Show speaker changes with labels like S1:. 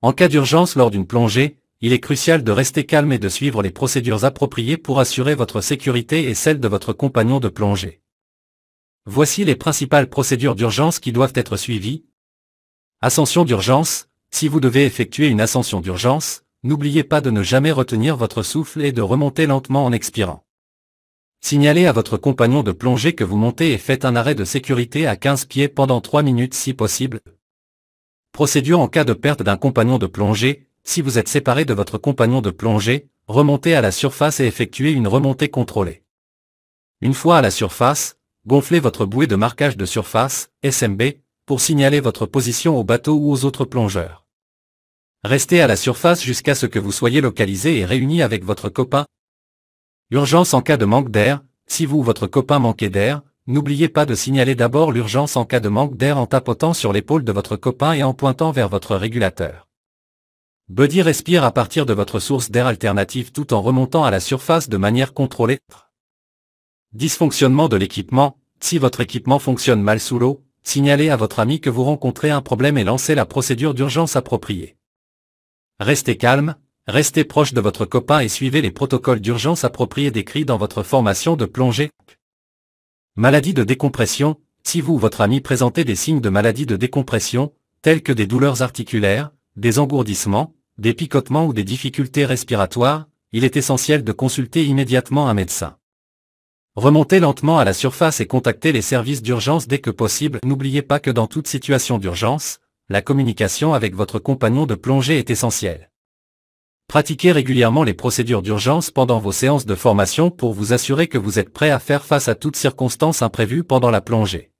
S1: En cas d'urgence lors d'une plongée, il est crucial de rester calme et de suivre les procédures appropriées pour assurer votre sécurité et celle de votre compagnon de plongée. Voici les principales procédures d'urgence qui doivent être suivies. Ascension d'urgence. Si vous devez effectuer une ascension d'urgence, n'oubliez pas de ne jamais retenir votre souffle et de remonter lentement en expirant. Signalez à votre compagnon de plongée que vous montez et faites un arrêt de sécurité à 15 pieds pendant 3 minutes si possible, Procédure en cas de perte d'un compagnon de plongée, si vous êtes séparé de votre compagnon de plongée, remontez à la surface et effectuez une remontée contrôlée. Une fois à la surface, gonflez votre bouée de marquage de surface, SMB, pour signaler votre position au bateau ou aux autres plongeurs. Restez à la surface jusqu'à ce que vous soyez localisé et réuni avec votre copain. Urgence en cas de manque d'air, si vous ou votre copain manquez d'air, N'oubliez pas de signaler d'abord l'urgence en cas de manque d'air en tapotant sur l'épaule de votre copain et en pointant vers votre régulateur. Buddy respire à partir de votre source d'air alternative tout en remontant à la surface de manière contrôlée. Dysfonctionnement de l'équipement. Si votre équipement fonctionne mal sous l'eau, signalez à votre ami que vous rencontrez un problème et lancez la procédure d'urgence appropriée. Restez calme, restez proche de votre copain et suivez les protocoles d'urgence appropriés décrits dans votre formation de plongée. Maladie de décompression, si vous ou votre ami présentez des signes de maladie de décompression, tels que des douleurs articulaires, des engourdissements, des picotements ou des difficultés respiratoires, il est essentiel de consulter immédiatement un médecin. Remontez lentement à la surface et contactez les services d'urgence dès que possible. N'oubliez pas que dans toute situation d'urgence, la communication avec votre compagnon de plongée est essentielle. Pratiquez régulièrement les procédures d'urgence pendant vos séances de formation pour vous assurer que vous êtes prêt à faire face à toute circonstance imprévue pendant la plongée.